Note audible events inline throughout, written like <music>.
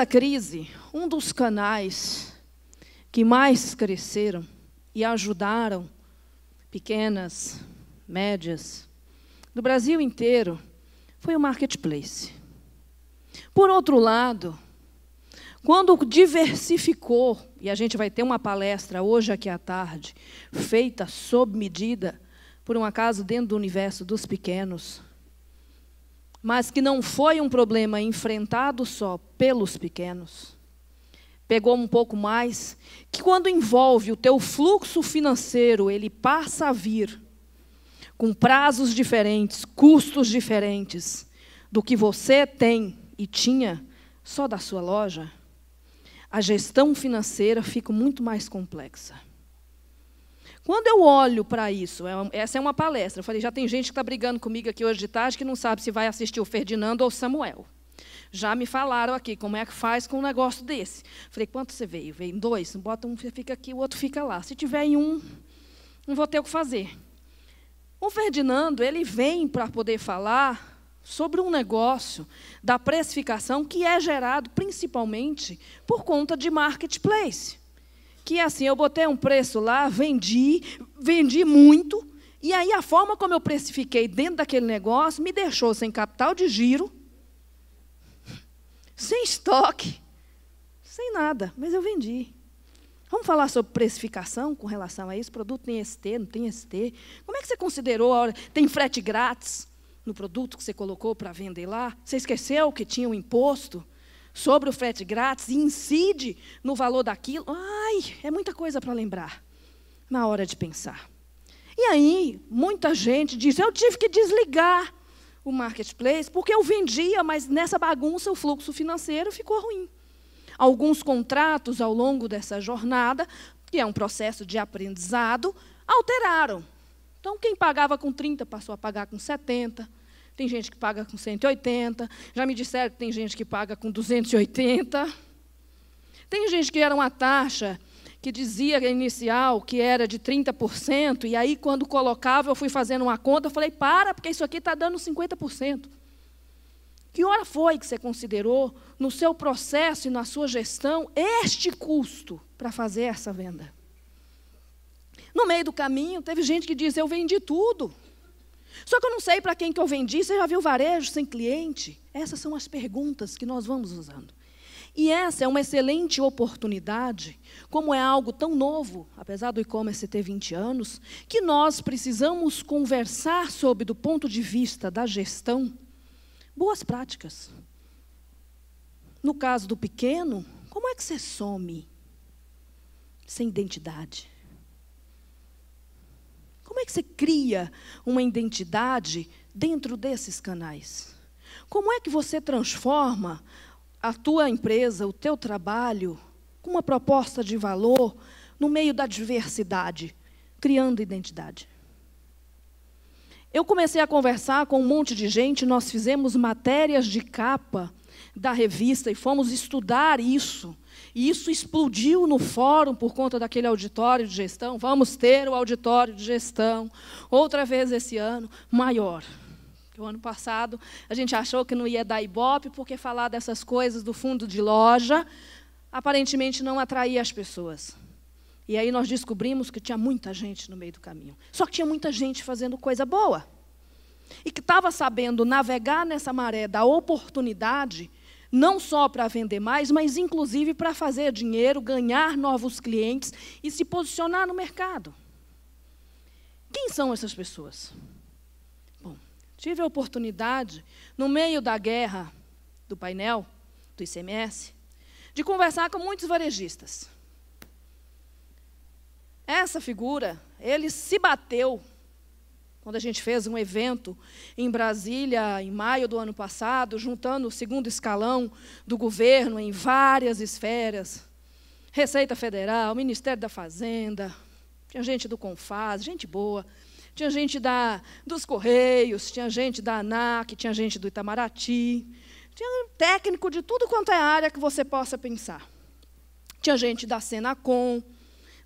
nessa crise, um dos canais que mais cresceram e ajudaram pequenas, médias, do Brasil inteiro, foi o marketplace. Por outro lado, quando diversificou, e a gente vai ter uma palestra hoje aqui à tarde, feita sob medida, por um acaso dentro do universo dos pequenos, mas que não foi um problema enfrentado só pelos pequenos. Pegou um pouco mais, que quando envolve o teu fluxo financeiro, ele passa a vir com prazos diferentes, custos diferentes do que você tem e tinha só da sua loja. A gestão financeira fica muito mais complexa. Quando eu olho para isso, é essa é uma palestra, eu falei, já tem gente que está brigando comigo aqui hoje de tarde que não sabe se vai assistir o Ferdinando ou o Samuel. Já me falaram aqui como é que faz com um negócio desse. Falei, quanto você veio? Veio dois, bota um fica aqui, o outro fica lá. Se tiver em um, não vou ter o que fazer. O Ferdinando, ele vem para poder falar sobre um negócio da precificação que é gerado principalmente por conta de marketplace que assim, eu botei um preço lá, vendi, vendi muito, e aí a forma como eu precifiquei dentro daquele negócio me deixou sem capital de giro, sem estoque, sem nada, mas eu vendi. Vamos falar sobre precificação com relação a isso? O produto tem ST, não tem ST? Como é que você considerou a hora? Tem frete grátis no produto que você colocou para vender lá? Você esqueceu que tinha um imposto? sobre o frete grátis e incide no valor daquilo, ai, é muita coisa para lembrar na hora de pensar. E aí, muita gente diz: eu tive que desligar o marketplace porque eu vendia, mas nessa bagunça o fluxo financeiro ficou ruim. Alguns contratos ao longo dessa jornada, que é um processo de aprendizado, alteraram. Então, quem pagava com 30 passou a pagar com 70 tem gente que paga com 180, já me disseram que tem gente que paga com 280. Tem gente que era uma taxa que dizia inicial que era de 30%, e aí quando colocava, eu fui fazendo uma conta, eu falei, para, porque isso aqui está dando 50%. Que hora foi que você considerou, no seu processo e na sua gestão, este custo para fazer essa venda? No meio do caminho, teve gente que disse: Eu vendi tudo. Só que eu não sei para quem que eu vendi, você já viu varejo sem cliente? Essas são as perguntas que nós vamos usando. E essa é uma excelente oportunidade, como é algo tão novo, apesar do e-commerce ter 20 anos, que nós precisamos conversar sobre, do ponto de vista da gestão, boas práticas. No caso do pequeno, como é que você some sem identidade? Como é que você cria uma identidade dentro desses canais? Como é que você transforma a tua empresa, o teu trabalho, com uma proposta de valor no meio da diversidade, criando identidade? Eu comecei a conversar com um monte de gente, nós fizemos matérias de capa da revista e fomos estudar isso e isso explodiu no fórum por conta daquele auditório de gestão. Vamos ter o auditório de gestão, outra vez esse ano, maior. O ano passado a gente achou que não ia dar ibope, porque falar dessas coisas do fundo de loja aparentemente não atraía as pessoas. E aí nós descobrimos que tinha muita gente no meio do caminho. Só que tinha muita gente fazendo coisa boa. E que estava sabendo navegar nessa maré da oportunidade não só para vender mais, mas inclusive para fazer dinheiro, ganhar novos clientes e se posicionar no mercado. Quem são essas pessoas? Bom, tive a oportunidade, no meio da guerra do painel, do ICMS, de conversar com muitos varejistas. Essa figura, ele se bateu quando a gente fez um evento em Brasília em maio do ano passado, juntando o segundo escalão do governo em várias esferas, Receita Federal, Ministério da Fazenda, tinha gente do Confaz, gente boa, tinha gente da, dos Correios, tinha gente da ANAC, tinha gente do Itamaraty, tinha técnico de tudo quanto é área que você possa pensar. Tinha gente da Senacom,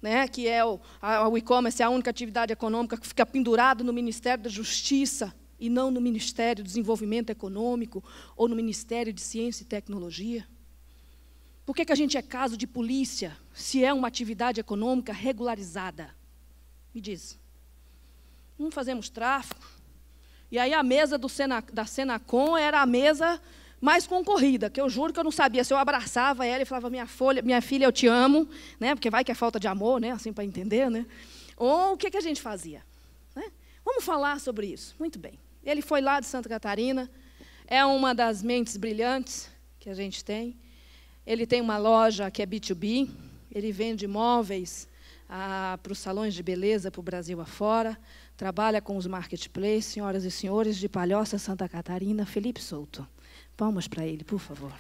né, que é o, o e-commerce, é a única atividade econômica que fica pendurado no Ministério da Justiça e não no Ministério do Desenvolvimento Econômico ou no Ministério de Ciência e Tecnologia? Por que, que a gente é caso de polícia se é uma atividade econômica regularizada? Me diz. Não fazemos tráfico. E aí a mesa Sena, da Senacom era a mesa mais concorrida, que eu juro que eu não sabia se eu abraçava ela e falava minha folha, minha filha, eu te amo, né? Porque vai que é falta de amor, né? Assim para entender, né? Ou o que que a gente fazia, né? Vamos falar sobre isso. Muito bem. Ele foi lá de Santa Catarina. É uma das mentes brilhantes que a gente tem. Ele tem uma loja que é B2B. Ele vende móveis ah, para os salões de beleza para o Brasil afora. Trabalha com os marketplaces, senhoras e senhores, de Palhoça, Santa Catarina, Felipe Souto. Palmas para ele, por favor.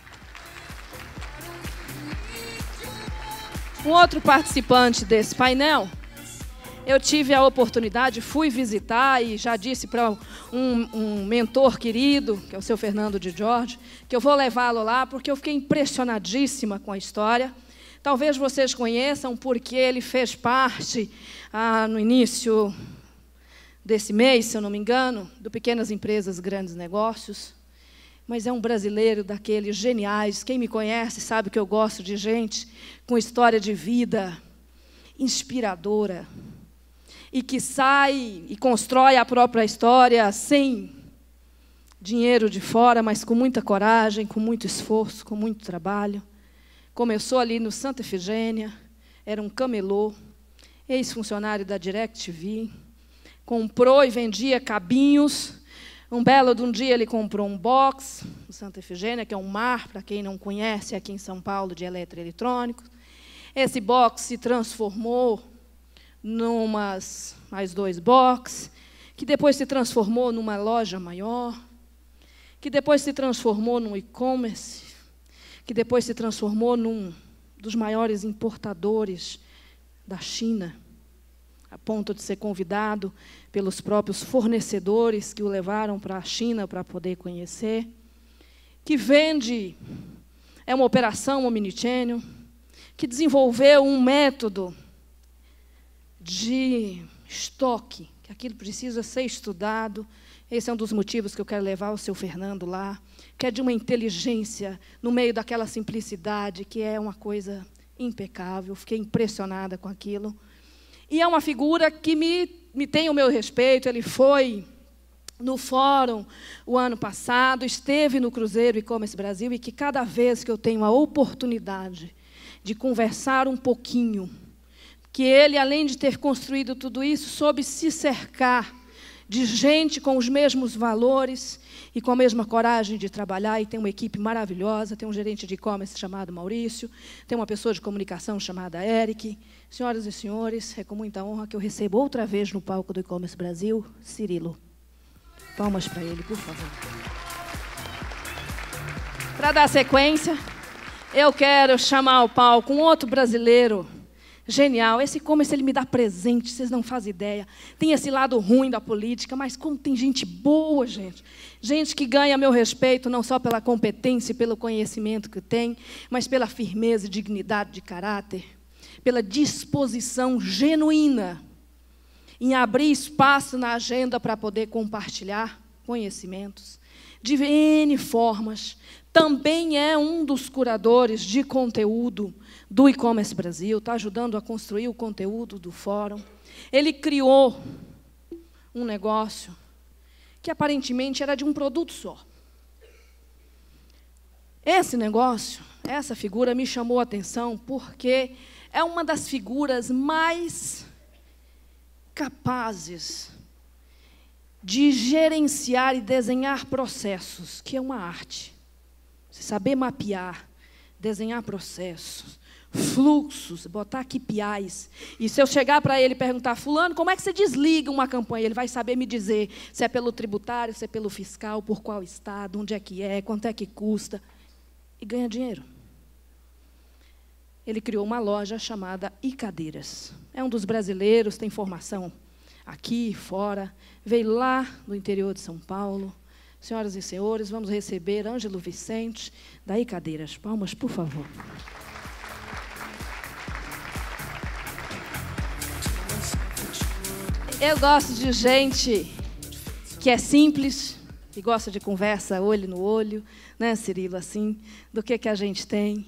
Um outro participante desse painel, eu tive a oportunidade, fui visitar e já disse para um, um, mentor querido, que é o seu Fernando de Jorge, que eu vou levá-lo lá porque eu fiquei impressionadíssima com a história. Talvez vocês conheçam porque ele fez parte ah, no início desse mês, se eu não me engano, do Pequenas Empresas Grandes Negócios mas é um brasileiro daqueles geniais. Quem me conhece sabe que eu gosto de gente com história de vida inspiradora e que sai e constrói a própria história sem dinheiro de fora, mas com muita coragem, com muito esforço, com muito trabalho. Começou ali no Santa Efigênia, era um camelô, ex-funcionário da DirecTV, comprou e vendia cabinhos um belo de um dia ele comprou um box, o Santa Efigênia, que é um mar, para quem não conhece, aqui em São Paulo, de eletroeletrônicos. Esse box se transformou numas mais dois boxes, que depois se transformou numa loja maior, que depois se transformou num e-commerce, que depois se transformou num dos maiores importadores da China a ponto de ser convidado pelos próprios fornecedores que o levaram para a China para poder conhecer, que vende, é uma operação omnichannel, que desenvolveu um método de estoque, que aquilo precisa ser estudado. Esse é um dos motivos que eu quero levar o seu Fernando lá, que é de uma inteligência no meio daquela simplicidade que é uma coisa impecável. Fiquei impressionada com aquilo. E é uma figura que me, me tem o meu respeito. Ele foi no fórum o ano passado, esteve no Cruzeiro e-commerce Brasil e que cada vez que eu tenho a oportunidade de conversar um pouquinho, que ele, além de ter construído tudo isso, soube se cercar de gente com os mesmos valores, e com a mesma coragem de trabalhar. E tem uma equipe maravilhosa, tem um gerente de e-commerce chamado Maurício, tem uma pessoa de comunicação chamada Eric. Senhoras e senhores, é com muita honra que eu recebo outra vez no palco do e-commerce Brasil, Cirilo. Palmas para ele, por favor. Para dar sequência, eu quero chamar ao palco um outro brasileiro Genial. Esse como se ele me dá presente, vocês não fazem ideia. Tem esse lado ruim da política, mas como tem gente boa, gente. Gente que ganha meu respeito não só pela competência e pelo conhecimento que tem, mas pela firmeza e dignidade de caráter, pela disposição genuína em abrir espaço na agenda para poder compartilhar conhecimentos de N formas. Também é um dos curadores de conteúdo do e-commerce Brasil, está ajudando a construir o conteúdo do fórum. Ele criou um negócio que aparentemente era de um produto só. Esse negócio, essa figura me chamou a atenção porque é uma das figuras mais capazes de gerenciar e desenhar processos, que é uma arte. Você saber mapear, desenhar processos, fluxos, botar aqui E se eu chegar para ele e perguntar, fulano, como é que você desliga uma campanha? Ele vai saber me dizer se é pelo tributário, se é pelo fiscal, por qual estado, onde é que é, quanto é que custa. E ganha dinheiro. Ele criou uma loja chamada Icadeiras. É um dos brasileiros, tem formação aqui, fora, veio lá do interior de São Paulo. Senhoras e senhores, vamos receber Ângelo Vicente. Daí cadeiras, palmas, por favor. Eu gosto de gente que é simples, que gosta de conversa olho no olho, né, Cirilo, assim, do que, que a gente tem.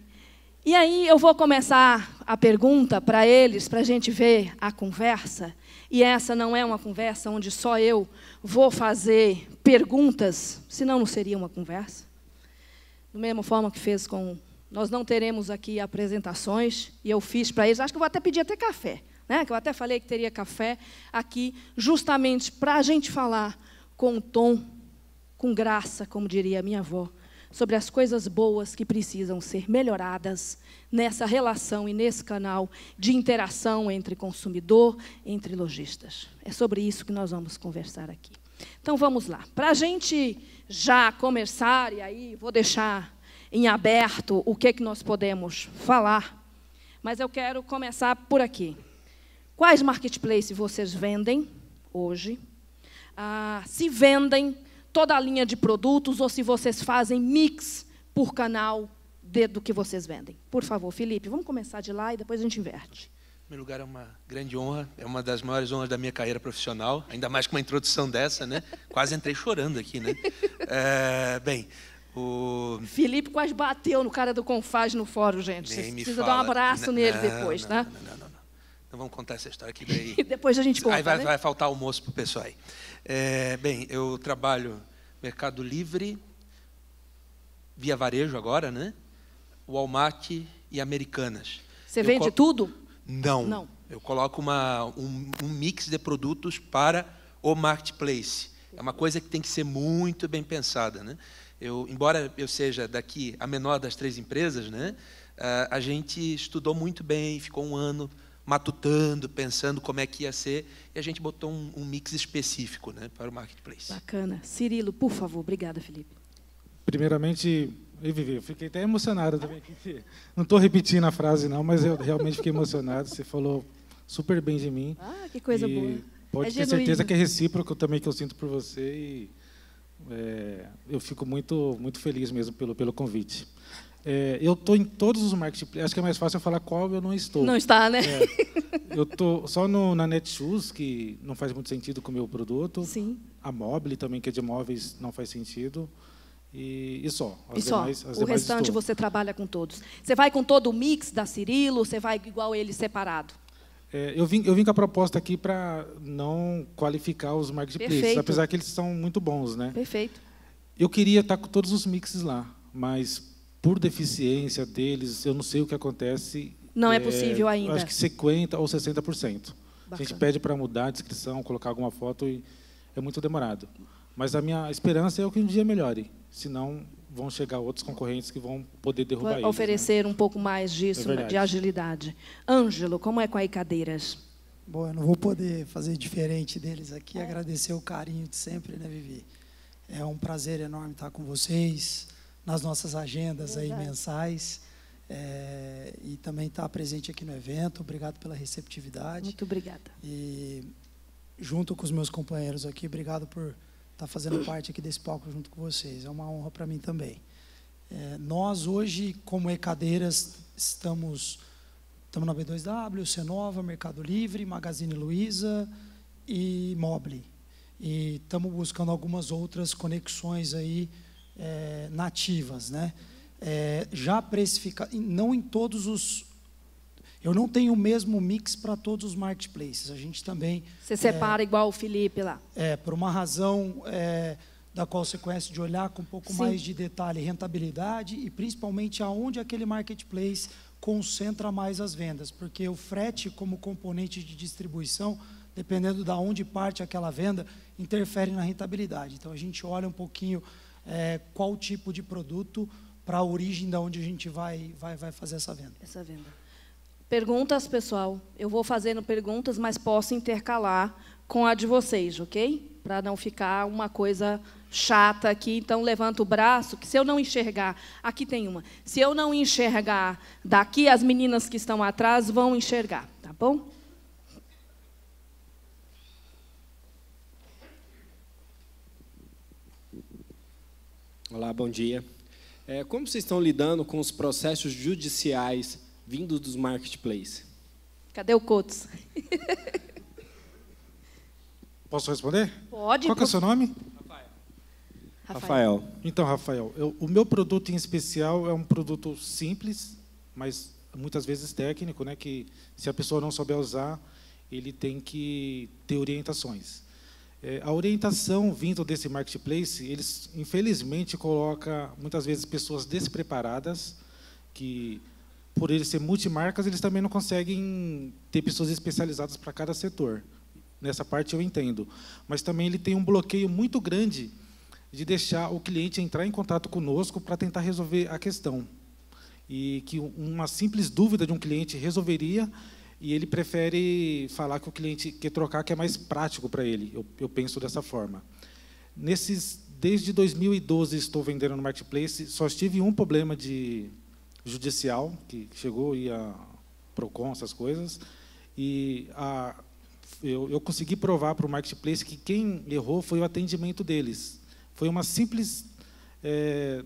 E aí eu vou começar a pergunta para eles, para a gente ver a conversa. E essa não é uma conversa onde só eu vou fazer perguntas, senão não seria uma conversa. Da mesma forma que fez com. Nós não teremos aqui apresentações, e eu fiz para eles, acho que eu vou até pedir até café, né? que eu até falei que teria café aqui, justamente para a gente falar com tom, com graça, como diria a minha avó, sobre as coisas boas que precisam ser melhoradas nessa relação e nesse canal de interação entre consumidor, entre lojistas. É sobre isso que nós vamos conversar aqui. Então vamos lá. Para a gente já começar, e aí vou deixar em aberto o que, é que nós podemos falar, mas eu quero começar por aqui. Quais marketplaces vocês vendem hoje? Ah, se vendem toda a linha de produtos ou se vocês fazem mix por canal de, do que vocês vendem. Por favor, Felipe, vamos começar de lá e depois a gente inverte. Em primeiro lugar, é uma grande honra, é uma das maiores honras da minha carreira profissional, ainda mais com uma introdução dessa, né? Quase entrei chorando aqui, né? É, bem, o. Felipe quase bateu no cara do confaz no fórum, gente. Vocês precisam fala... dar um abraço não, nele depois, não, tá? Não, não, não, não. Então vamos contar essa história aqui daí. <laughs> depois a gente conta. Aí vai, né? vai faltar almoço pro pessoal aí. É, bem, eu trabalho Mercado Livre, via varejo agora, né? Walmart e Americanas. Você eu vende tudo? Não. Não. Eu coloco uma, um, um mix de produtos para o marketplace. É uma coisa que tem que ser muito bem pensada, né? Eu, embora eu seja daqui a menor das três empresas, né? Ah, a gente estudou muito bem, ficou um ano matutando, pensando como é que ia ser, e a gente botou um, um mix específico né, para o marketplace. Bacana. Cirilo, por favor. Obrigada, Felipe. Primeiramente, eu vivi, eu fiquei até emocionado também. Não estou repetindo a frase, não, mas eu realmente fiquei emocionado. Você falou super bem de mim. Ah, que coisa boa. Pode é ter genuíno. certeza que é recíproco também que eu sinto por você. E é, eu fico muito, muito feliz mesmo pelo, pelo convite. É, eu estou em todos os marketplaces. Acho que é mais fácil eu falar qual eu não estou. Não está, né? É, eu estou só no, na Netshoes, que não faz muito sentido com o meu produto. Sim. A Mobile também, que é de móveis, não faz sentido. E, e só. As e demais, só. As o restante estou. você trabalha com todos. Você vai com todo o mix da Cirilo? Você vai igual ele separado? É, eu, vim, eu vim com a proposta aqui para não qualificar os marketplaces, Perfeito. apesar que eles são muito bons, né? Perfeito. Eu queria estar com todos os mixes lá, mas por deficiência deles, eu não sei o que acontece. Não é, é possível ainda. Acho que 50% ou 60%. Bacana. A gente pede para mudar a descrição, colocar alguma foto e é muito demorado. Mas a minha esperança é que um dia melhore. Senão, vão chegar outros concorrentes que vão poder derrubar Vai eles. Né? Oferecer né? um pouco mais disso, é de agilidade. Ângelo, como é com a Icadeiras? Bom, eu não vou poder fazer diferente deles aqui. É. Agradecer o carinho de sempre, né, Vivi? É um prazer enorme estar com vocês nas nossas agendas aí mensais. É, e também estar tá presente aqui no evento. Obrigado pela receptividade. Muito obrigada. E junto com os meus companheiros aqui, obrigado por estar tá fazendo parte aqui desse palco junto com vocês. É uma honra para mim também. É, nós hoje, como Ecadeiras, estamos, estamos na B2W, Cenova, Mercado Livre, Magazine Luiza e Mobile. E estamos buscando algumas outras conexões aí é, nativas, né? É, já precificado, não em todos os. Eu não tenho o mesmo mix para todos os marketplaces. A gente também. Você é, separa igual o Felipe lá. É, por uma razão é, da qual você conhece de olhar com um pouco Sim. mais de detalhe rentabilidade e principalmente aonde aquele marketplace concentra mais as vendas, porque o frete como componente de distribuição, dependendo da onde parte aquela venda, interfere na rentabilidade. Então a gente olha um pouquinho é, qual tipo de produto para a origem da onde a gente vai, vai, vai fazer essa venda. Essa venda. Perguntas, pessoal. Eu vou fazendo perguntas, mas posso intercalar com a de vocês, ok? Para não ficar uma coisa chata aqui. Então, levanta o braço, que se eu não enxergar... Aqui tem uma. Se eu não enxergar daqui, as meninas que estão atrás vão enxergar, tá bom? Olá, bom dia. É, como vocês estão lidando com os processos judiciais vindos dos marketplaces? Cadê o Cotos? <laughs> Posso responder? Pode. Qual é o seu nome? Rafael. Rafael. Então, Rafael, eu, o meu produto em especial é um produto simples, mas muitas vezes técnico, né? Que se a pessoa não souber usar, ele tem que ter orientações. É, a orientação vindo desse marketplace, eles infelizmente coloca muitas vezes pessoas despreparadas que por eles ser multimarcas, eles também não conseguem ter pessoas especializadas para cada setor. Nessa parte eu entendo. Mas também ele tem um bloqueio muito grande de deixar o cliente entrar em contato conosco para tentar resolver a questão. E que uma simples dúvida de um cliente resolveria, e ele prefere falar que o cliente quer trocar, que é mais prático para ele. Eu, eu, penso dessa forma. Nesses, desde 2012 estou vendendo no marketplace, só tive um problema de judicial que chegou e a Procon essas coisas e a, eu, eu consegui provar para o marketplace que quem errou foi o atendimento deles. Foi uma simples é,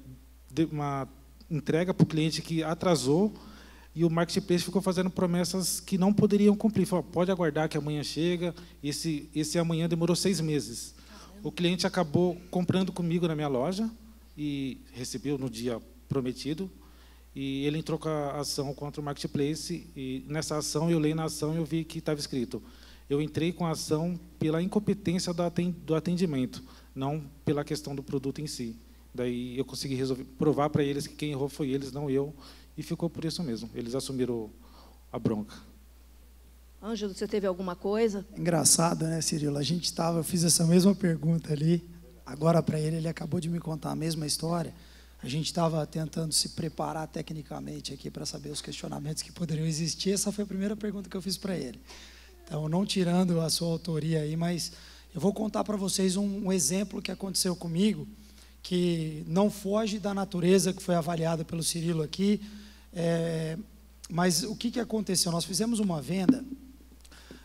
uma entrega para o cliente que atrasou e o marketplace ficou fazendo promessas que não poderiam cumprir. Falou, pode aguardar que amanhã chega. Esse, esse amanhã demorou seis meses. O cliente acabou comprando comigo na minha loja e recebeu no dia prometido. E ele entrou com a ação contra o marketplace. E nessa ação, eu leio na ação e eu vi que estava escrito: eu entrei com a ação pela incompetência do atendimento, não pela questão do produto em si. Daí eu consegui resolver, provar para eles que quem errou foi eles, não eu. E ficou por isso mesmo. Eles assumiram a bronca. Ângelo, você teve alguma coisa? Engraçado, né, Cirilo? A gente estava, eu fiz essa mesma pergunta ali, agora para ele, ele acabou de me contar a mesma história. A gente estava tentando se preparar tecnicamente aqui para saber os questionamentos que poderiam existir. Essa foi a primeira pergunta que eu fiz para ele. Então, não tirando a sua autoria aí, mas eu vou contar para vocês um, um, exemplo que aconteceu comigo, que não foge da natureza que foi avaliada pelo Cirilo aqui, é, mas o que, que aconteceu? Nós fizemos uma venda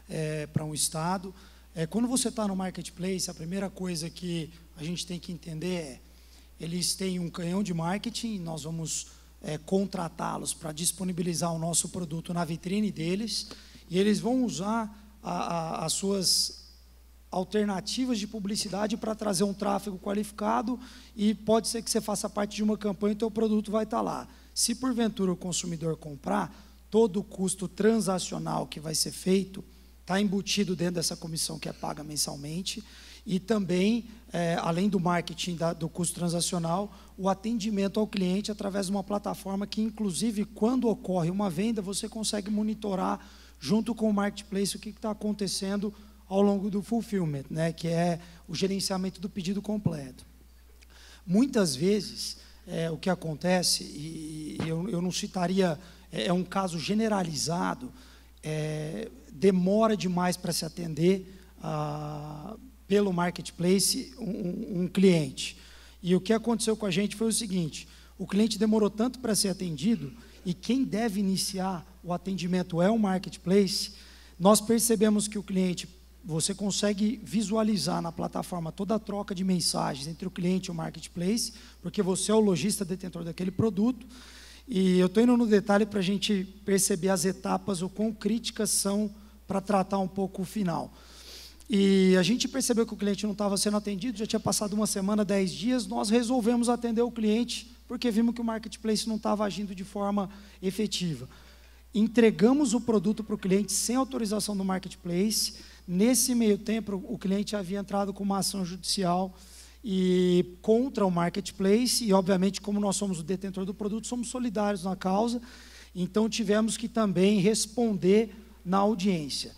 é, para um estado. É, quando você está no marketplace, a primeira coisa que a gente tem que entender é: eles têm um canhão de marketing, nós vamos é, contratá-los para disponibilizar o nosso produto na vitrine deles, e eles vão usar a, a, as suas alternativas de publicidade para trazer um tráfego qualificado e pode ser que você faça parte de uma campanha e o produto vai estar tá lá. Se porventura o consumidor comprar, todo o custo transacional que vai ser feito está embutido dentro dessa comissão que é paga mensalmente e também, é, além do marketing da, do custo transacional, o atendimento ao cliente através de uma plataforma que, inclusive, quando ocorre uma venda, você consegue monitorar junto com o marketplace o que está acontecendo ao longo do fulfillment, né, que é o gerenciamento do pedido completo. Muitas vezes é, o que acontece, e, e eu, eu, não citaria, é, é um caso generalizado, é, demora demais para se atender ah, pelo marketplace um, um cliente. E o que aconteceu com a gente foi o seguinte: o cliente demorou tanto para ser atendido, e quem deve iniciar o atendimento é o marketplace. Nós percebemos que o cliente você consegue visualizar na plataforma toda a troca de mensagens entre o cliente e o marketplace, porque você é o lojista detentor daquele produto. E eu estou indo no detalhe para a gente perceber as etapas, o quão críticas são para tratar um pouco o final. E a gente percebeu que o cliente não estava sendo atendido, já tinha passado uma semana, dez dias, nós resolvemos atender o cliente, porque vimos que o marketplace não estava agindo de forma efetiva. Entregamos o produto para o cliente sem autorização do marketplace Nesse meio tempo, o cliente havia entrado com uma ação judicial e contra o marketplace e obviamente como nós somos o detentor do produto, somos solidários na causa. Então tivemos que também responder na audiência.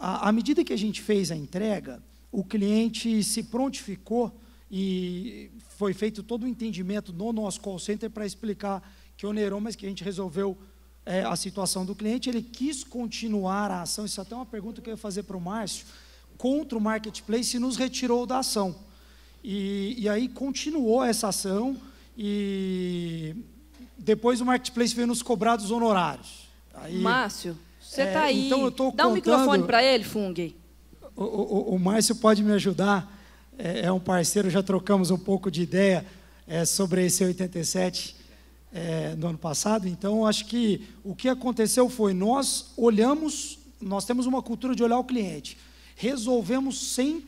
À, à medida que a gente fez a entrega, o cliente se prontificou e foi feito todo o entendimento no nosso call center para explicar que onerou, mas que a gente resolveu é, a situação do cliente, ele quis continuar a ação. Isso é até uma pergunta que eu ia fazer para o Márcio, contra o marketplace e nos retirou da ação. E, e aí continuou essa ação e depois o marketplace veio nos cobrar dos honorários. Aí, Márcio, você está é, tá aí. Então eu tô Dá contando, um microfone para ele, Fungue. O, o, o, Márcio pode me ajudar, é, é, um parceiro, já trocamos um pouco de ideia é, sobre esse 87 é, no ano passado. Então, acho que o que aconteceu foi nós olhamos, nós temos uma cultura de olhar o cliente, resolvemos sem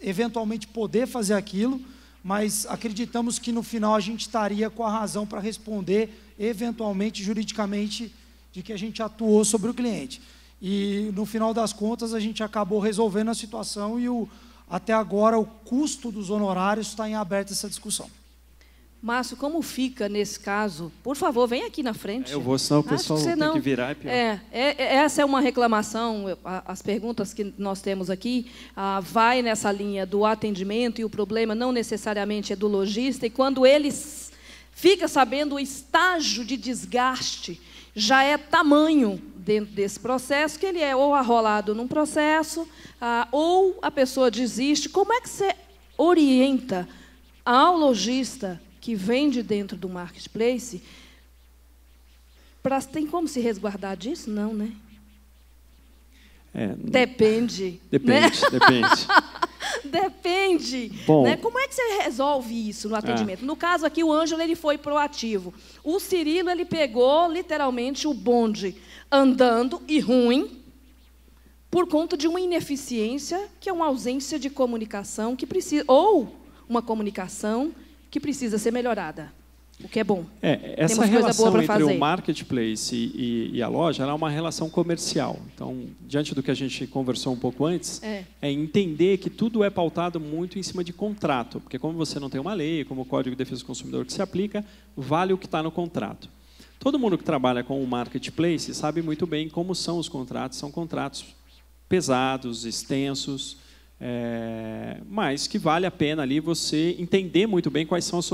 eventualmente poder fazer aquilo, mas acreditamos que no final a gente estaria com a razão para responder eventualmente juridicamente de que a gente atuou sobre o cliente. E no final das contas a gente acabou resolvendo a situação e o, até agora o custo dos honorários está em aberta essa discussão. Márcio, como fica nesse caso? Por favor, vem aqui na frente. Eu vou, só, o ah, pessoal que tem que virar. É, pior. É, é, é essa é uma reclamação. As perguntas que nós temos aqui ah, vai nessa linha do atendimento e o problema não necessariamente é do lojista. E quando ele fica sabendo o estágio de desgaste, já é tamanho dentro desse processo que ele é ou arrolado num processo ah, ou a pessoa desiste. Como é que você orienta ao lojista que vende dentro do marketplace, pra, tem como se resguardar disso? Não, né? É, depende. Depende, né? depende. <laughs> depende. Bom, né? Como é que você resolve isso no atendimento? É. No caso aqui, o Ângelo ele foi proativo. O Cirilo ele pegou literalmente o bonde andando e ruim por conta de uma ineficiência que é uma ausência de comunicação que precisa ou uma comunicação que precisa ser melhorada. O que é bom. É, essa Temos relação entre fazer. o marketplace e, e, e a loja é uma relação comercial. Então, diante do que a gente conversou um pouco antes, é. é. entender que tudo é pautado muito em cima de contrato. Porque como você não tem uma lei, como o Código de Defesa do Consumidor que se aplica, vale o que está no contrato. Todo mundo que trabalha com o marketplace sabe muito bem como são os contratos. São contratos pesados, extensos, é, mas que vale a pena ali você entender muito bem quais são as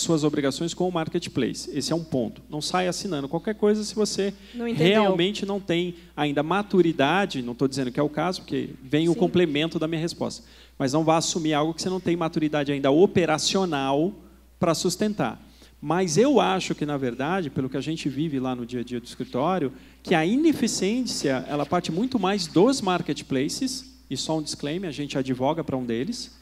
suas obrigações com o marketplace. Esse é um ponto. Não saia assinando qualquer coisa se você não realmente não tem ainda maturidade. Não estou dizendo que é o caso, porque vem Sim. o complemento da minha resposta. Mas não vá assumir algo que você não tem maturidade ainda operacional para sustentar. Mas eu acho que, na verdade, pelo que a gente vive lá no dia a dia do escritório, que a ineficiência ela parte muito mais dos marketplaces e só um disclaimer, a gente advoga para um deles,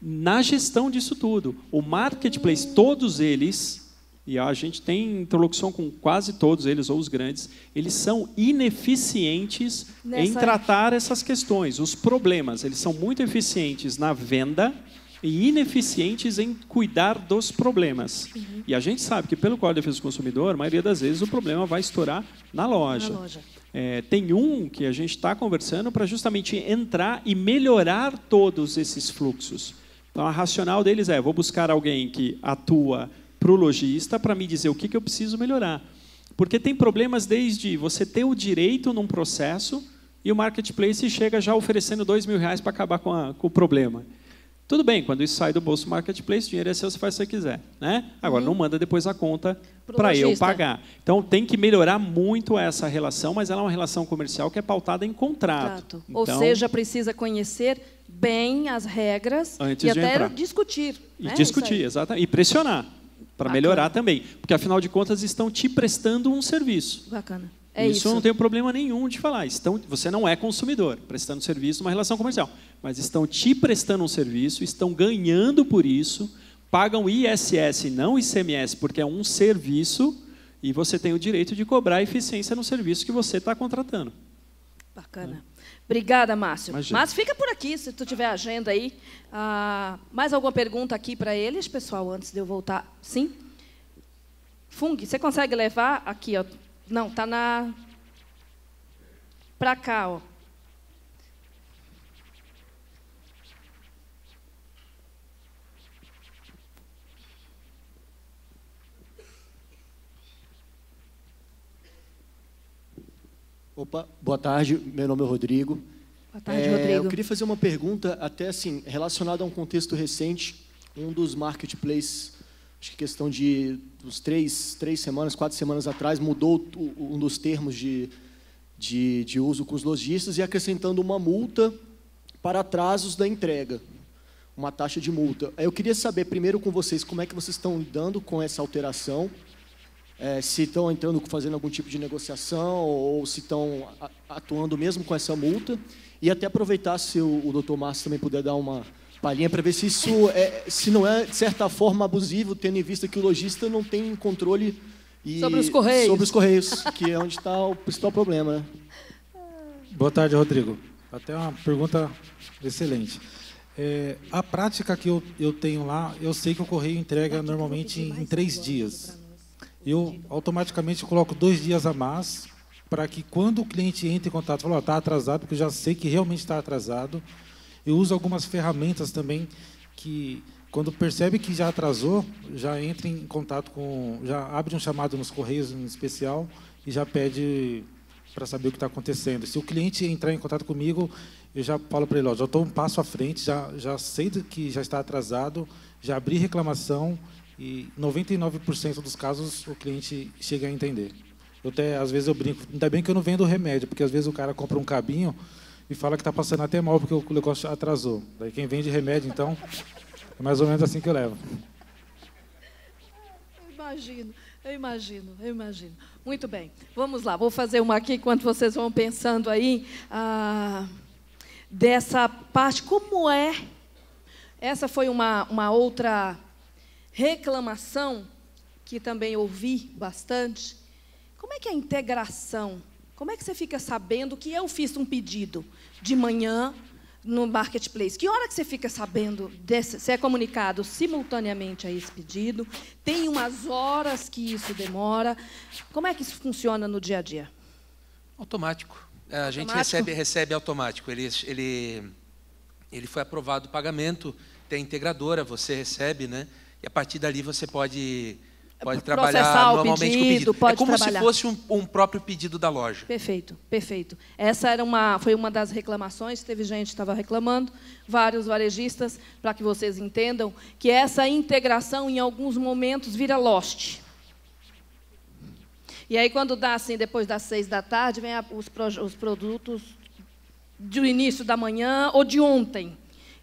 na gestão disso tudo. O marketplace, todos eles, e a gente tem interlocução com quase todos eles, ou os grandes, eles são ineficientes Nessa... em tratar essas questões, os problemas. Eles são muito eficientes na venda e ineficientes em cuidar dos problemas. Uhum. E a gente sabe que, pelo Código de Defesa do Consumidor, a maioria das vezes o problema vai estourar Na loja. Na loja. É, tem um que a gente está conversando para justamente entrar e melhorar todos esses fluxos. Então, a racional deles é: vou buscar alguém que atua para o lojista para me dizer o que, que eu preciso melhorar. Porque tem problemas desde você ter o direito num processo e o marketplace chega já oferecendo dois mil reais para acabar com, a, com o problema. Tudo bem, quando isso sai do bolso do marketplace, o dinheiro é seu, você faz o que você quiser. Né? Agora, uhum. não manda depois a conta para eu pagar. Então, tem que melhorar muito essa relação, mas ela é uma relação comercial que é pautada em contrato. Então, Ou seja, precisa conhecer bem as regras antes e até entrar. discutir. E né? discutir, exatamente. E pressionar, para melhorar também. Porque, afinal de contas, estão te prestando um serviço. Bacana. É isso, isso, eu não tenho problema nenhum de falar. Estão, você não é consumidor, prestando serviço numa relação comercial. Mas estão te prestando um serviço, estão ganhando por isso, pagam ISS, não ICMS, porque é um serviço, e você tem o direito de cobrar eficiência no serviço que você está contratando. Bacana. É. Obrigada, Márcio. Imagina. Márcio, fica por aqui, se tu tiver agenda aí. Ah, mais alguma pergunta aqui para eles, pessoal, antes de eu voltar? Sim? Fung, você consegue levar aqui, ó, não, está na. Para cá, ó. Opa, boa tarde. Meu nome é Rodrigo. Boa tarde, é, Rodrigo. Eu queria fazer uma pergunta, até assim, relacionada a um contexto recente. Um dos marketplaces acho que questão de uns três, três semanas, quatro semanas atrás, mudou um dos termos de, de, de uso com os lojistas e acrescentando uma multa para atrasos da entrega, uma taxa de multa. É, eu queria saber primeiro com vocês como é que vocês estão lidando com essa alteração, é, se estão entrando fazendo algum tipo de negociação ou se estão atuando mesmo com essa multa e até aproveitar se o, o doutor Márcio também puder dar uma Palhinha para ver se isso é, se não é de certa forma abusivo, tendo em vista que o lojista não tem controle e, sobre os correios, sobre os correios, que é onde está o principal problema. Né? Boa tarde, Rodrigo. Até uma pergunta excelente. É, a prática que eu, eu tenho lá, eu sei que o correio entrega normalmente em três dias. Eu automaticamente coloco dois dias a mais para que quando o cliente entre em contato, fala, está atrasado, porque eu já sei que realmente está atrasado eu uso algumas ferramentas também que, quando percebe que já atrasou, já entra em contato com, já abre um chamado nos correios em especial e já pede para saber o que está acontecendo. Se o cliente entrar em contato comigo, eu já falo para ele, ó, já estou um passo à frente, já, já sei que já está atrasado, já abri reclamação e 99% dos casos o cliente chega a entender. Eu até, às vezes eu brinco, ainda bem que eu não vendo remédio, porque às vezes o cara compra um cabinho, e fala que está passando até mal porque o negócio atrasou. Daí quem vende remédio, então, é mais ou menos assim que eu levo. Eu imagino, eu imagino, eu imagino. Muito bem, vamos lá. Vou fazer uma aqui enquanto vocês vão pensando aí ah, dessa parte. Como é? Essa foi uma, uma outra reclamação que também ouvi bastante. Como é que é a integração como é que você fica sabendo que eu fiz um pedido de manhã no marketplace? Que hora que você fica sabendo? Desse, você é comunicado simultaneamente a esse pedido? Tem umas horas que isso demora? Como é que isso funciona no dia a dia? Automático. É, a gente Recebe, recebe automático. Ele, ele, ele foi aprovado o pagamento, tem integradora, você recebe, né? E a partir dali você pode é pode trabalhar normalmente pedido, com pedido. É pode é como trabalhar. se fosse um, um, próprio pedido da loja. Perfeito, perfeito. Essa era uma, foi uma das reclamações, teve gente que estava reclamando, vários varejistas, para que vocês entendam que essa integração, em alguns momentos, vira lost. E aí, quando dá assim, depois das seis da tarde, vem a, os, os produtos do início da manhã ou de ontem,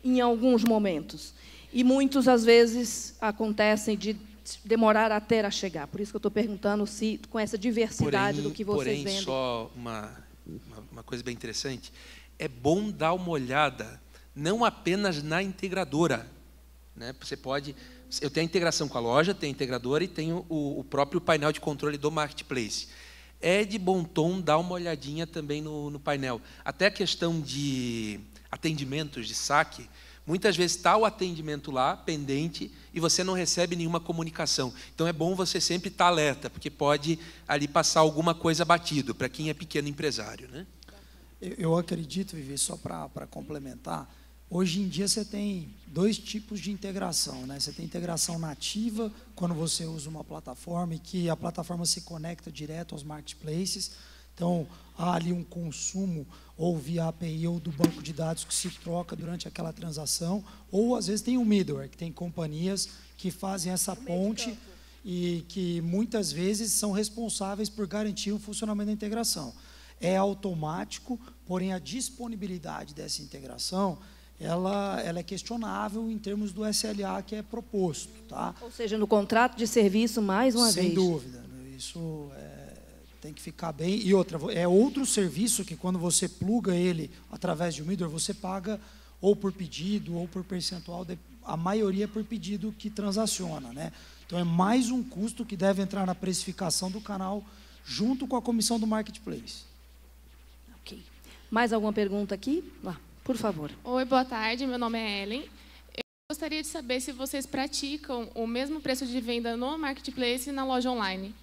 em alguns momentos. E muitos, às vezes, acontecem de demorar até a chegar. Por isso que eu estou perguntando se com essa diversidade porém, do que vocês porém, vendem. Porém, só uma, uma, uma coisa bem interessante. É bom dar uma olhada, não apenas na integradora. Né? Você pode... Eu tenho a integração com a loja, tenho a integradora e tenho o, o próprio painel de controle do marketplace é de bom tom dar uma olhadinha também no, no, painel. Até a questão de atendimentos de saque, Muitas vezes está o atendimento lá, pendente, e você não recebe nenhuma comunicação. Então é bom você sempre estar tá alerta, porque pode ali passar alguma coisa batido, para quem é pequeno empresário. Né? Eu acredito, Vivi, só para complementar, hoje em dia você tem dois tipos de integração. Né? Você tem integração nativa, quando você usa uma plataforma e que a plataforma se conecta direto aos marketplaces, então, há ali um consumo ou via API ou do banco de dados que se troca durante aquela transação, ou às vezes tem um middleware, que tem companhias que fazem essa ponte e que muitas vezes são responsáveis por garantir o funcionamento da integração. É automático, porém a disponibilidade dessa integração ela, ela é questionável em termos do SLA que é proposto. Tá? Ou seja, no contrato de serviço, mais uma Sem vez. Sem dúvida. Isso é, tem que ficar bem. E outra, é outro serviço que quando você pluga ele através de um midor, você paga ou por pedido ou por percentual, de, a maioria é por pedido que transaciona, né? Então é mais um custo que deve entrar na precificação do canal junto com a comissão do marketplace. OK. Mais alguma pergunta aqui? Lá, por favor. Oi, boa tarde. Meu nome é Ellen. Eu gostaria de saber se vocês praticam o mesmo preço de venda no marketplace e na loja online.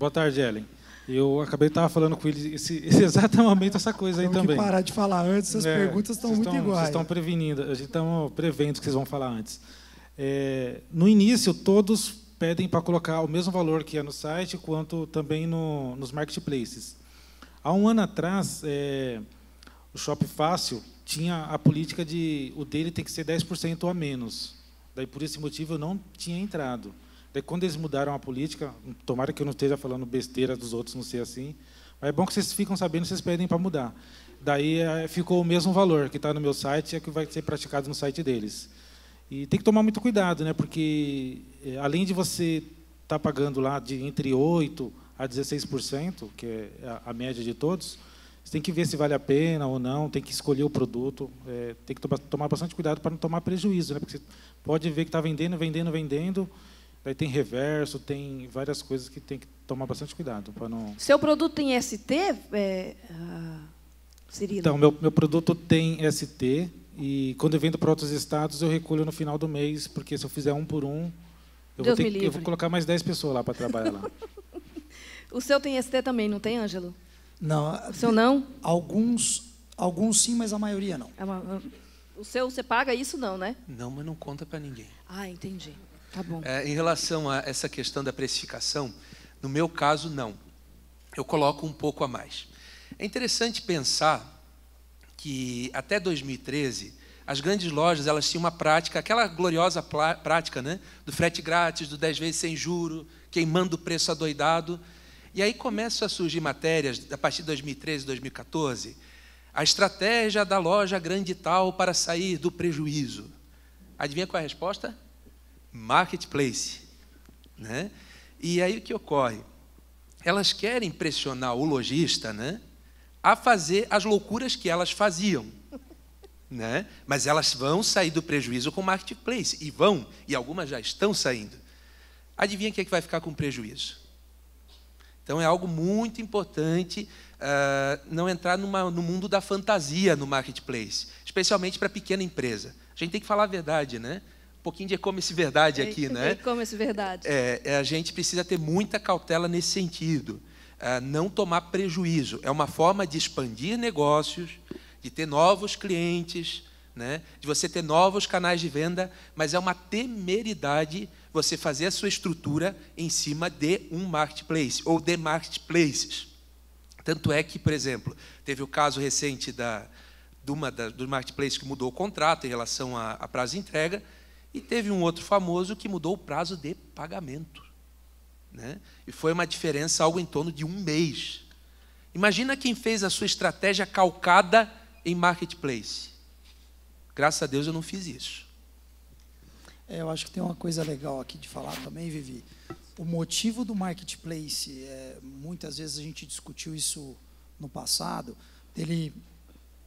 Boa tarde, Ellen. Eu acabei de estar falando com ele esse, <laughs> esse exatamente essa coisa aí Temos também. que parar de falar antes, essas é, perguntas estão muito iguais. Vocês estão prevenindo, a gente está prevendo o que vocês vão falar antes. É, no início, todos pedem para colocar o mesmo valor que é no site, quanto também no, nos marketplaces. Há um ano atrás, é, o Shop Fácil tinha a política de o dele tem que ser 10% a menos. Daí, por esse motivo, eu não tinha entrado. Daí, quando eles mudaram a política, tomara que eu não esteja falando besteira dos outros, não sei assim, mas é bom que vocês ficam sabendo, vocês pedem para mudar. Daí é, ficou o mesmo valor que está no meu site, é que vai ser praticado no site deles. E tem que tomar muito cuidado, né? porque é, além de você estar tá pagando lá de entre 8% a 16%, que é a, média de todos, você tem que ver se vale a pena ou não, tem que escolher o produto, é, tem que tomar bastante cuidado para não tomar prejuízo, né? porque você pode ver que está vendendo, vendendo, vendendo, Daí tem reverso, tem várias coisas que tem que tomar bastante cuidado para não. Seu produto tem ST, é, eh, ah, Cirilo? Então, meu, meu produto tem ST e quando eu vendo para outros estados eu recolho no final do mês, porque se eu fizer um por um, eu, vou, ter, eu vou, colocar mais 10 pessoas lá para trabalhar lá. <laughs> o seu tem ST também, não tem, Ângelo? Não. O seu não? Alguns, alguns sim, mas a maioria não. É uma, ah, o seu você paga isso não, né? Não, mas não conta para ninguém. Ah, entendi. Tá bom. É, em relação a essa questão da precificação, no meu caso, não. Eu coloco um pouco a mais. É interessante pensar que até 2013 as grandes lojas elas tinham uma prática, aquela gloriosa prática, né, do frete grátis, do 10 vezes sem juro, queimando o preço adoidado. E aí começam a surgir matérias a partir de 2013, 2014, a estratégia da loja grande tal para sair do prejuízo. Adivinha qual é a resposta? marketplace. Né? E aí o que ocorre? Elas querem pressionar o lojista né, a fazer as loucuras que elas faziam. Né? Mas elas vão sair do prejuízo com o marketplace. E vão, e algumas já estão saindo. Adivinha quem é que vai ficar com prejuízo? Então é algo muito importante uh, não entrar numa, no mundo da fantasia no marketplace, especialmente para pequena empresa. A gente tem que falar a verdade, né? um pouquinho de e-commerce verdade é aqui, né? E-commerce verdade. É, é, a gente precisa ter muita cautela nesse sentido. É, não tomar prejuízo. É uma forma de expandir negócios, de ter novos clientes, né? de você ter novos canais de venda, mas é uma temeridade você fazer a sua estrutura em cima de um marketplace ou de marketplaces. Tanto é que, por exemplo, teve o caso recente da, de uma da, do marketplace que mudou o contrato em relação a, a prazo de entrega, e teve um outro famoso que mudou o prazo de pagamento. Né? E foi uma diferença algo em torno de um mês. Imagina quem fez a sua estratégia calcada em marketplace. Graças a Deus eu não fiz isso. É, eu acho que tem uma coisa legal aqui de falar também, Vivi. O motivo do marketplace, é, muitas vezes a gente discutiu isso no passado, dele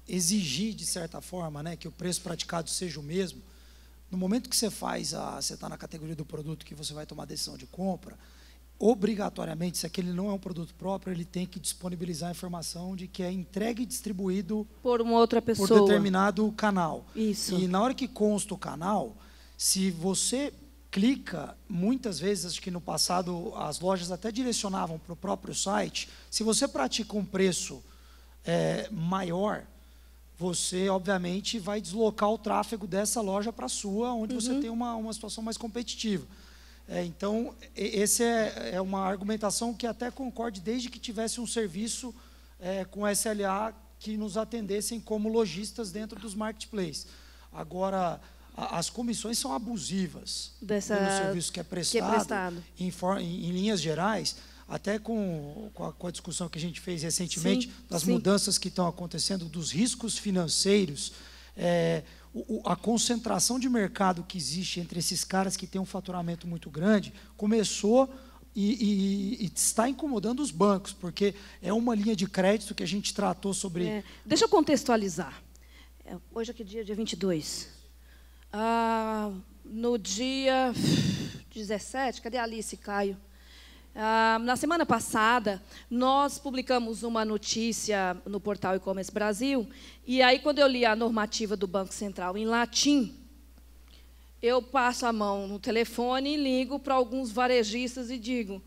exigir, de certa forma, né, que o preço praticado seja o mesmo no momento que você faz, a, você está na categoria do produto que você vai tomar decisão de compra, obrigatoriamente, se aquele não é um produto próprio, ele tem que disponibilizar a informação de que é entregue e distribuído por uma outra pessoa, por determinado canal. Isso. E na hora que consta o canal, se você clica, muitas vezes, acho que no passado as lojas até direcionavam para o próprio site, se você pratica um preço é, maior, você obviamente vai deslocar o tráfego dessa loja para a sua, onde uhum. você tem uma, uma situação mais competitiva. É, então, essa é, é, uma argumentação que até concorde desde que tivesse um serviço é, com SLA que nos atendessem como lojistas dentro dos marketplaces. Agora, a, as comissões são abusivas Dessa, pelo serviço que é prestado, que é prestado. Em, em, em linhas gerais até com, com, a, com a discussão que a gente fez recentemente, sim, das sim. mudanças que estão acontecendo, dos riscos financeiros, é, o, a concentração de mercado que existe entre esses caras que têm um faturamento muito grande começou e, e, e, está incomodando os bancos, porque é uma linha de crédito que a gente tratou sobre. É, deixa eu contextualizar. É, hoje é que dia? Dia 22. Ah, no dia 17, cadê a Alice, Caio? Ah, na semana passada, nós publicamos uma notícia no portal E-Commerce Brasil, e aí, quando eu li a normativa do Banco Central em latim, eu passo a mão no telefone e ligo para alguns varejistas e digo: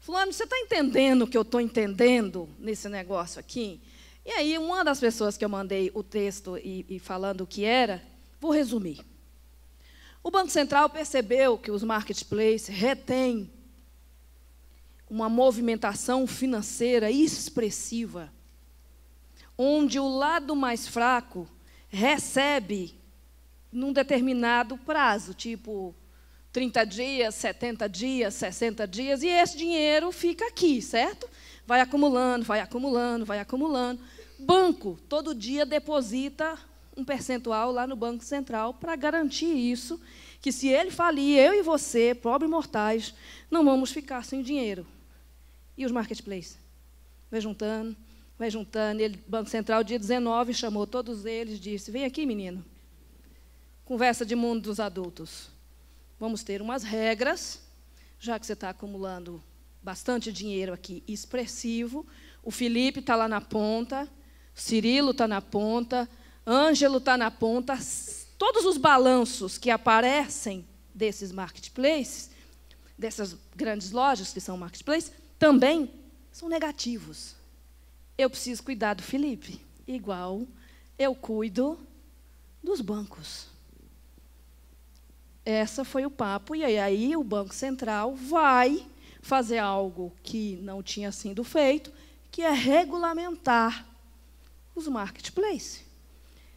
Fulano, você está entendendo o que eu estou entendendo nesse negócio aqui? E aí, uma das pessoas que eu mandei o texto e, e falando o que era, vou resumir. O Banco Central percebeu que os marketplaces retêm uma movimentação financeira expressiva, onde o lado mais fraco recebe num determinado prazo, tipo 30 dias, 70 dias, 60 dias, e esse dinheiro fica aqui, certo? Vai acumulando, vai acumulando, vai acumulando. Banco, todo dia deposita um percentual lá no Banco Central para garantir isso, que se ele falir, eu e você, pobres mortais, não vamos ficar sem dinheiro. E os marketplaces? Vai juntando, vai juntando. Ele, Banco Central, dia 19, chamou todos eles, disse: Vem aqui, menino. Conversa de mundo dos adultos. Vamos ter umas regras, já que você está acumulando bastante dinheiro aqui expressivo. O Felipe está lá na ponta, Cirilo está na ponta, Ângelo está na ponta. Todos os balanços que aparecem desses marketplaces, dessas grandes lojas que são marketplaces, também são negativos. Eu preciso cuidar do Felipe, igual eu cuido dos bancos. Essa foi o papo, e aí o Banco Central vai fazer algo que não tinha sido feito, que é regulamentar os marketplaces.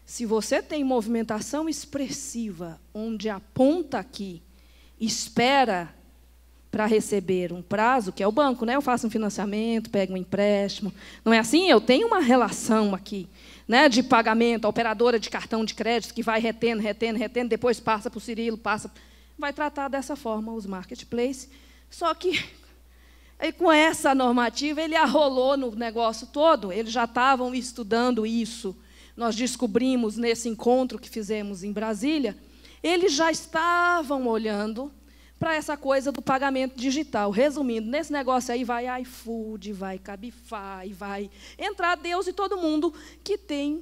Se você tem movimentação expressiva, onde aponta aqui, espera para receber um prazo, que é o banco, né? Eu faço um financiamento, pego um empréstimo. Não é assim? Eu tenho uma relação aqui, né, de pagamento, a operadora de cartão de crédito que vai retendo, retendo, retendo, depois passa para o Cirilo, passa, vai tratar dessa forma os marketplaces. Só que <laughs> com essa normativa, ele arrolou no negócio todo, eles já estavam estudando isso. Nós descobrimos nesse encontro que fizemos em Brasília, eles já estavam olhando para essa coisa do pagamento digital. Resumindo, nesse negócio aí vai iFood, vai Cabify, vai entrar Deus e todo mundo que tem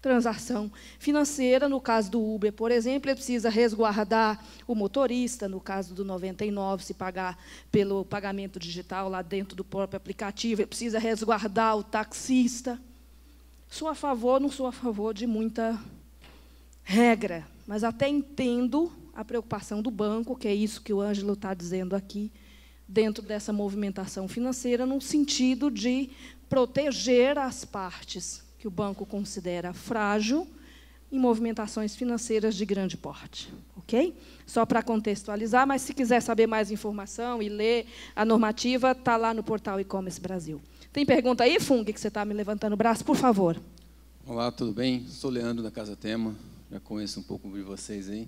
transação financeira. No caso do Uber, por exemplo, ele precisa resguardar o motorista. No caso do 99, se pagar pelo pagamento digital lá dentro do próprio aplicativo, ele precisa resguardar o taxista. Sou a favor, não sou a favor de muita regra, mas até entendo a preocupação do banco, que é isso que o Ângelo está dizendo aqui, dentro dessa movimentação financeira, no sentido de proteger as partes que o banco considera frágil em movimentações financeiras de grande porte, ok? Só para contextualizar, mas se quiser saber mais informação e ler a normativa, está lá no portal e-commerce Brasil. Tem pergunta aí, Fung, que você está me levantando o braço, por favor. Olá, tudo bem? Sou Leandro da Casa Tema, já conheço um pouco de vocês aí.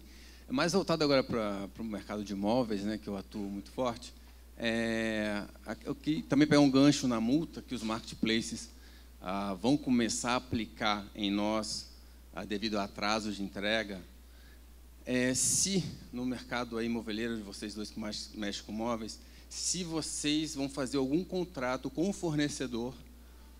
É mais voltado agora para o mercado de imóveis, né, que eu atuo muito forte, é, eu que também pegar um gancho na multa que os marketplaces ah, vão começar a aplicar em nós ah, devido a atrasos de entrega. É, se no mercado aí, imobiliário de vocês dois que mais mexem com imóveis, se vocês vão fazer algum contrato com o fornecedor,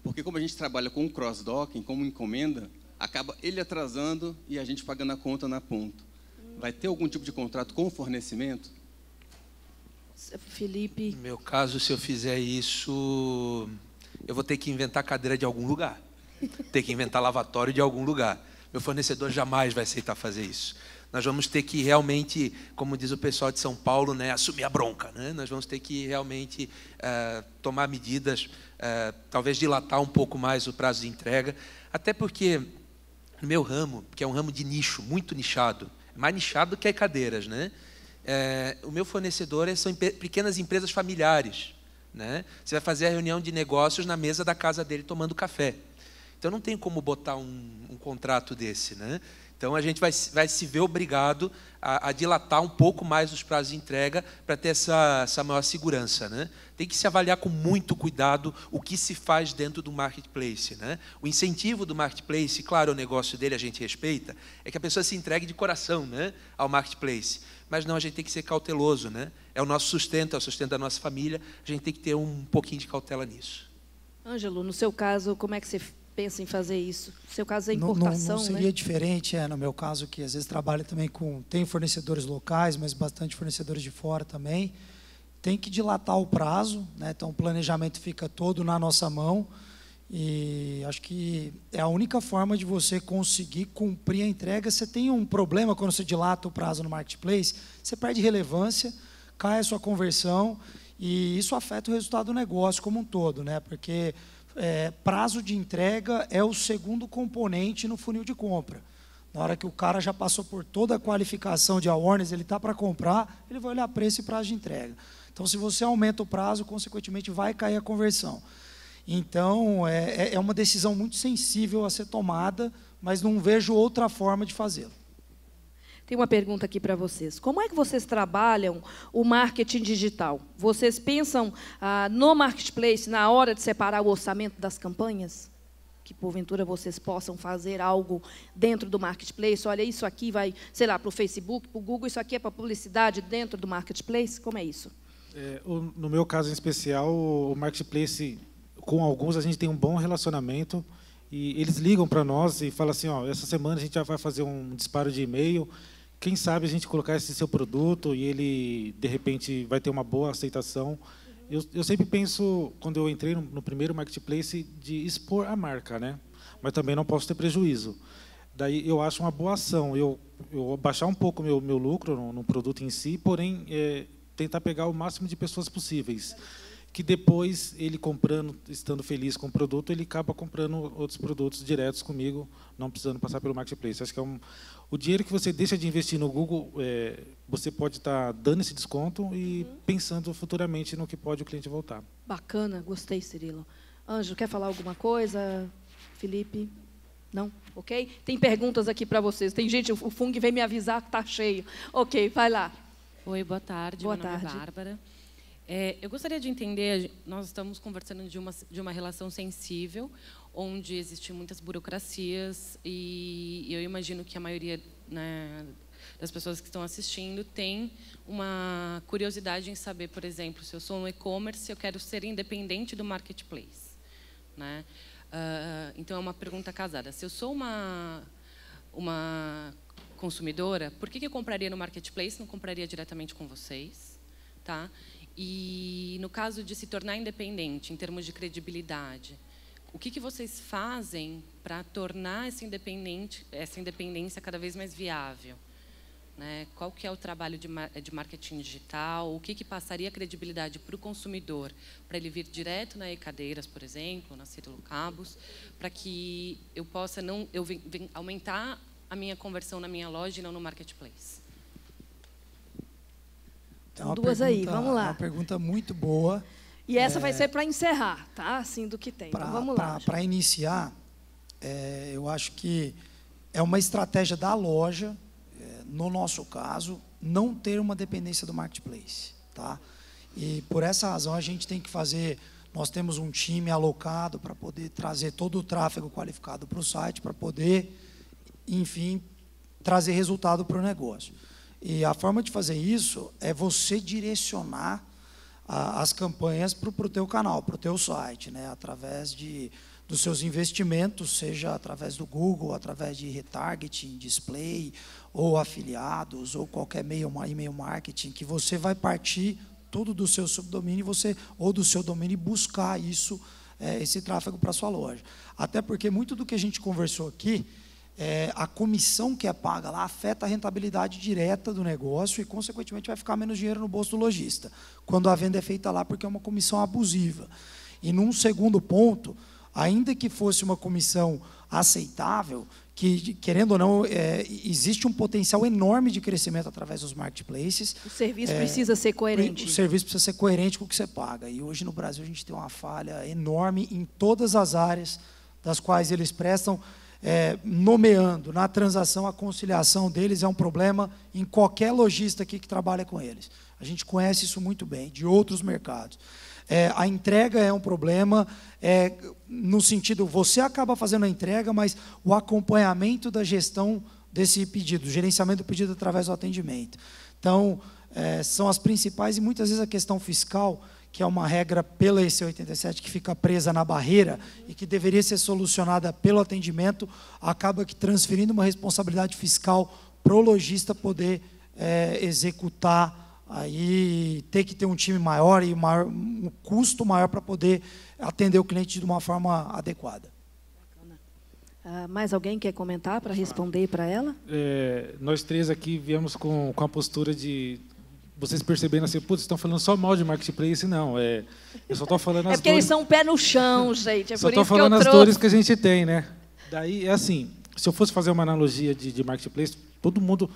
porque como a gente trabalha com cross-docking, como encomenda, acaba ele atrasando e a gente pagando a conta na ponta vai ter algum tipo de contrato com o fornecimento? Felipe. No meu caso, se eu fizer isso, eu vou ter que inventar cadeira de algum lugar. ter que inventar lavatório de algum lugar. Meu fornecedor jamais vai aceitar fazer isso. Nós vamos ter que realmente, como diz o pessoal de São Paulo, né, assumir a bronca. Né? Nós vamos ter que realmente eh, tomar medidas, eh, talvez dilatar um pouco mais o prazo de entrega. Até porque, no meu ramo, que é um ramo de nicho, muito nichado, mais nichado do que cadeiras, né? É, o meu fornecedor é, são pequenas empresas familiares, né? Você vai fazer a reunião de negócios na mesa da casa dele tomando café. Então não tem como botar um, um contrato desse, né? Então a gente vai, vai se ver obrigado a, a, dilatar um pouco mais os prazos de entrega para ter essa, essa maior segurança. Né? Tem que se avaliar com muito cuidado o que se faz dentro do marketplace. Né? O incentivo do marketplace, claro, o negócio dele a gente respeita, é que a pessoa se entregue de coração né, ao marketplace. Mas não, a gente tem que ser cauteloso. Né? É o nosso sustento, é o sustento da nossa família, a gente tem que ter um pouquinho de cautela nisso. Ângelo, no seu caso, como é que você pensa em fazer isso? No seu caso é importação, não, não, não né? seria né? diferente, é, no meu caso, que às vezes trabalho também com... Tem fornecedores locais, mas bastante fornecedores de fora também. Tem que dilatar o prazo, né? então o planejamento fica todo na nossa mão. E acho que é a única forma de você conseguir cumprir a entrega. Você tem um problema quando você dilata o prazo no marketplace, você perde relevância, cai a sua conversão e isso afeta o resultado do negócio como um todo, né? Porque é, prazo de entrega é o segundo componente no funil de compra. Na hora que o cara já passou por toda a qualificação de awareness, ele está para comprar, ele vai olhar preço e prazo de entrega. Então, se você aumenta o prazo, consequentemente vai cair a conversão. Então, é, é, é uma decisão muito sensível a ser tomada, mas não vejo outra forma de fazê-lo. Tem uma pergunta aqui para vocês. Como é que vocês trabalham o marketing digital? Vocês pensam ah, no marketplace na hora de separar o orçamento das campanhas? que porventura vocês possam fazer algo dentro do marketplace. Olha, isso aqui vai, sei lá, para o Facebook, para o Google, isso aqui é para publicidade dentro do marketplace. Como é isso? É, o, no meu caso em especial, o marketplace, com alguns a gente tem um bom relacionamento e eles ligam para nós e falam assim, ó, essa semana a gente já vai fazer um disparo de e-mail quem sabe a gente colocar esse seu produto e ele, de repente, vai ter uma boa aceitação. Eu, eu sempre penso, quando eu entrei no, no, primeiro marketplace, de expor a marca, né? mas também não posso ter prejuízo. Daí eu acho uma boa ação, eu, eu baixar um pouco meu meu lucro no, no produto em si, porém é, tentar pegar o máximo de pessoas possíveis que depois ele comprando, estando feliz com o produto, ele acaba comprando outros produtos diretos comigo, não precisando passar pelo marketplace. Acho que é um, o dinheiro que você deixa de investir no Google, é, você pode estar tá dando esse desconto e uhum. pensando futuramente no que pode o cliente voltar. Bacana, gostei, Cirilo. Anjo, quer falar alguma coisa? Felipe? Não? Ok? Tem perguntas aqui para vocês. Tem gente, o Fung vem me avisar que está cheio. Ok, vai lá. Oi, boa tarde. Boa Meu é tarde. Bárbara. É, eu gostaria de entender, nós estamos conversando de uma, de uma relação sensível, onde existem muitas burocracias, e eu imagino que a maioria né, das pessoas que estão assistindo tem uma curiosidade em saber, por exemplo, se eu sou um e-commerce, eu quero ser independente do marketplace. Né? Uh, então, é uma pergunta casada. Se eu sou uma, uma consumidora, por que, que eu compraria no marketplace, não compraria diretamente com vocês? Tá? E no caso de se tornar independente, em termos de credibilidade, o que, que vocês fazem para tornar essa, independente, essa independência cada vez mais viável? Né? Qual que é o trabalho de, de marketing digital? O que, que passaria credibilidade para o consumidor? Para ele vir direto na E-Cadeiras, por exemplo, na Círculo Cabos, para que eu possa não, eu aumentar a minha conversão na minha loja e não no marketplace? Então, duas pergunta, aí, vamos lá. Uma pergunta muito boa. E essa é, vai ser para encerrar, tá? Assim do que tem. Então, pra, então, vamos lá. Para iniciar, é, eu acho que é uma estratégia da loja, é, no nosso caso, não ter uma dependência do marketplace, tá? E por essa razão a gente tem que fazer. Nós temos um time alocado para poder trazer todo o tráfego qualificado para o site, para poder, enfim, trazer resultado para o negócio. E a forma de fazer isso é você direcionar a, as campanhas para o teu canal, para o teu site, né? através de, dos seus investimentos, seja através do Google, através de retargeting, display, ou afiliados, ou qualquer meio, e-mail marketing, que você vai partir tudo do seu subdomínio você ou do seu domínio e buscar isso, é, esse tráfego para sua loja. Até porque muito do que a gente conversou aqui é, a comissão que é paga lá afeta a rentabilidade direta do negócio e, consequentemente, vai ficar menos dinheiro no bolso do lojista, quando a venda é feita lá porque é uma comissão abusiva. E, num segundo ponto, ainda que fosse uma comissão aceitável, que, querendo ou não, é, existe um potencial enorme de crescimento através dos marketplaces. O serviço é, precisa ser coerente. O serviço precisa ser coerente com o que você paga. E hoje no Brasil a gente tem uma falha enorme em todas as áreas das quais eles prestam é, nomeando na transação a conciliação deles é um problema em qualquer lojista aqui que trabalha com eles. A gente conhece isso muito bem, de outros mercados. É, a entrega é um problema, é, no sentido, você acaba fazendo a entrega, mas o acompanhamento da gestão desse pedido, o gerenciamento do pedido através do atendimento. Então, é, são as principais, e muitas vezes a questão fiscal que é uma regra pela EC87 que fica presa na barreira e que deveria ser solucionada pelo atendimento, acaba que transferindo uma responsabilidade fiscal para o lojista poder é, executar aí ter que ter um time maior e maior, um custo maior para poder atender o cliente de uma forma adequada. Uh, mais alguém quer comentar para responder para ela? É, nós três aqui viemos com, com a postura de vocês perceberam assim, putz, estão falando só mal de marketplace? Não, é, eu só estou falando é as É porque dores... eles são um pé no chão, gente. É só estou falando as dores que a gente tem, né? Daí, é assim, se eu fosse fazer uma analogia de, de marketplace, todo mundo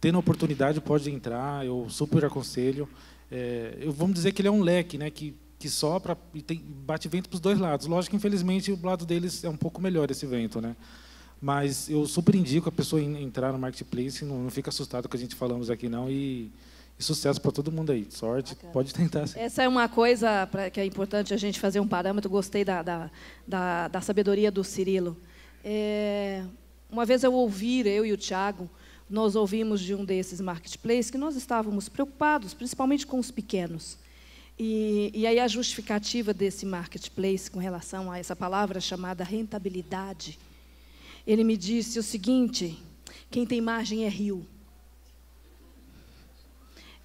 tendo a oportunidade pode entrar, eu super aconselho. É, eu vamos dizer que ele é um leque, né, que, que sopra e tem, bate vento para os dois lados. Lógico que, infelizmente, o lado deles é um pouco melhor esse vento, né? Mas eu super indico a pessoa entrar no marketplace, não, não fica assustado com o que a gente falamos aqui, não, e e sucesso para todo mundo aí. Sorte, Bacana. pode tentar. Sim. Essa é uma coisa pra, que é importante a gente fazer um parâmetro. Gostei da, da, da, da sabedoria do Cirilo. É, uma vez eu ouvi, eu e o Tiago, nós ouvimos de um desses marketplaces que nós estávamos preocupados, principalmente com os pequenos. E, e aí a justificativa desse marketplace com relação a essa palavra chamada rentabilidade, ele me disse o seguinte: quem tem margem é rio.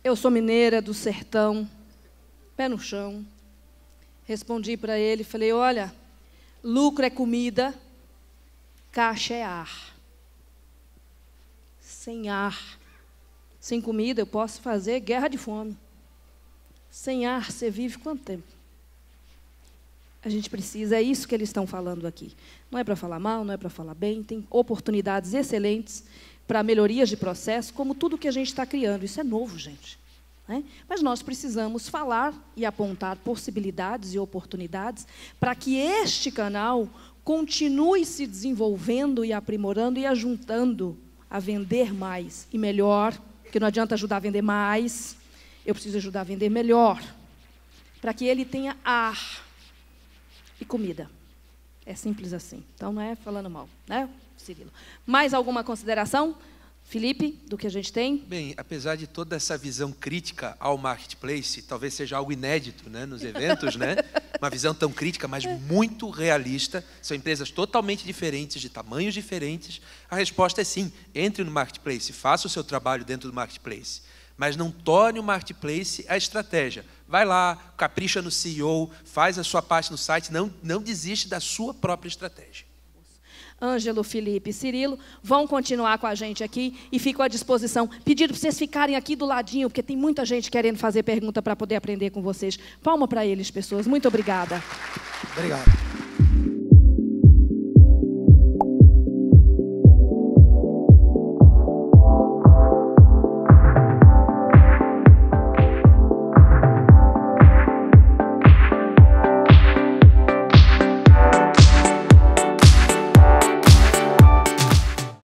Eu sou mineira do sertão, pé no chão. Respondi para ele, falei: Olha, lucro é comida, caixa é ar. Sem ar, sem comida, eu posso fazer guerra de fome. Sem ar, você vive quanto tempo? A gente precisa, é isso que eles estão falando aqui. Não é para falar mal, não é para falar bem, tem oportunidades excelentes para melhorias de processo, como tudo que a gente está criando. Isso é novo, gente. Né? Mas nós precisamos falar e apontar possibilidades e oportunidades para que este canal continue se desenvolvendo e aprimorando e ajuntando a vender mais e melhor, porque não adianta ajudar a vender mais, eu preciso ajudar a vender melhor, para que ele tenha ar e comida. É simples assim. Então não é falando mal, né? Cirilo. Mais alguma consideração, Felipe, do que a gente tem? Bem, apesar de toda essa visão crítica ao marketplace, talvez seja algo inédito né, nos eventos, né? <laughs> uma visão tão crítica, mas muito realista. São empresas totalmente diferentes, de tamanhos diferentes. A resposta é sim. Entre no marketplace, faça o seu trabalho dentro do marketplace mas não torne o marketplace a estratégia. Vai lá, capricha no CEO, faz a sua parte no site, não, não desiste da sua própria estratégia. Ângelo, Felipe e Cirilo, vão continuar com a gente aqui e fico à disposição. Pedido para vocês ficarem aqui do ladinho, porque tem muita gente querendo fazer pergunta para poder aprender com vocês. Palma para eles, pessoas. Muito obrigada. Obrigado.